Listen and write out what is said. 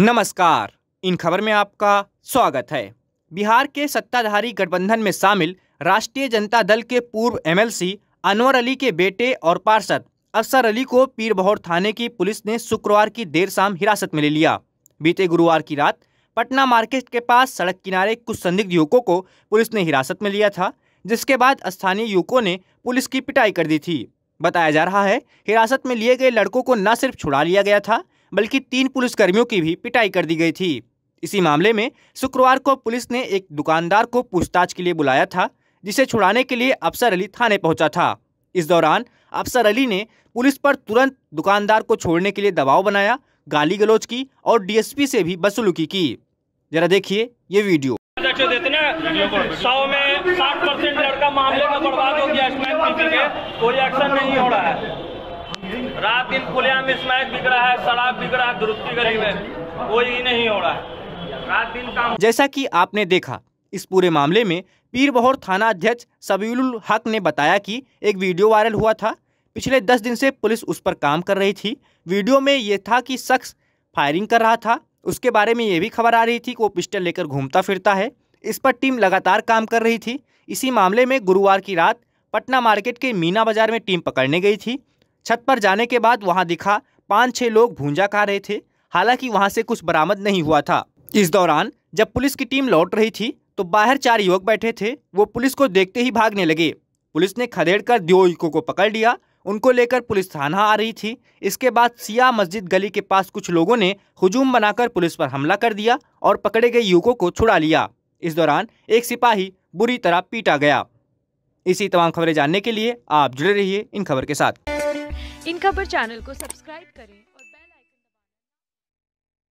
नमस्कार इन खबर में आपका स्वागत है बिहार के सत्ताधारी गठबंधन में शामिल राष्ट्रीय जनता दल के पूर्व एमएलसी अनवर अली के बेटे और पार्षद अफसर अली को पीरबहोर थाने की पुलिस ने शुक्रवार की देर शाम हिरासत में ले लिया बीते गुरुवार की रात पटना मार्केट के पास सड़क किनारे कुछ संदिग्ध युवकों को पुलिस ने हिरासत में लिया था जिसके बाद स्थानीय युवकों ने पुलिस की पिटाई कर दी थी बताया जा रहा है हिरासत में लिए गए लड़कों को न सिर्फ छुड़ा लिया गया था बल्कि तीन पुलिसकर्मियों की भी पिटाई कर दी गई थी इसी मामले में शुक्रवार को पुलिस ने एक दुकानदार को पूछताछ के लिए बुलाया था जिसे छुड़ाने के लिए अफसर अली थाने पहुंचा था इस दौरान अफसर अली ने पुलिस पर तुरंत दुकानदार को छोड़ने के लिए दबाव बनाया गाली गलौज की और डीएसपी से भी बसुलूकी की जरा देखिए ये वीडियो सौ में साठ परसेंट लड़का मामले में बर्बाद हो गया कोई एक्शन नहीं हो रहा है रात दिन खुलेआम स्मैक बिक रहा है शराब बिक रहा है दुरुस्ती गरीब है कोई ही नहीं हो रहा है रात दिन काम जैसा कि आपने देखा इस पूरे मामले में पीर बहोर थाना अध्यक्ष सबील हक ने बताया कि एक वीडियो वायरल हुआ था पिछले दस दिन से पुलिस उस पर काम कर रही थी वीडियो में ये था कि शख्स फायरिंग कर रहा था उसके बारे में ये भी खबर आ रही थी कि वो पिस्टल लेकर घूमता फिरता है इस पर टीम लगातार काम कर रही थी इसी मामले में गुरुवार की रात पटना मार्केट के मीना बाजार में टीम पकड़ने गई थी छत पर जाने के बाद वहां दिखा पाँच छः लोग भूंजा खा रहे थे हालांकि वहां से कुछ बरामद नहीं हुआ था इस दौरान जब पुलिस की टीम लौट रही थी तो बाहर चार युवक बैठे थे वो पुलिस को देखते ही भागने लगे पुलिस ने खदेड़ कर दो युवकों को पकड़ लिया उनको लेकर पुलिस थाना आ रही थी इसके बाद सिया मस्जिद गली के पास कुछ लोगों ने हुजूम बनाकर पुलिस पर हमला कर दिया और पकड़े गए युवकों को छुड़ा लिया इस दौरान एक सिपाही बुरी तरह पीटा गया इसी तमाम खबरें जानने के लिए आप जुड़े रहिए इन खबर के साथ खबर चैनल को सब्सक्राइब करें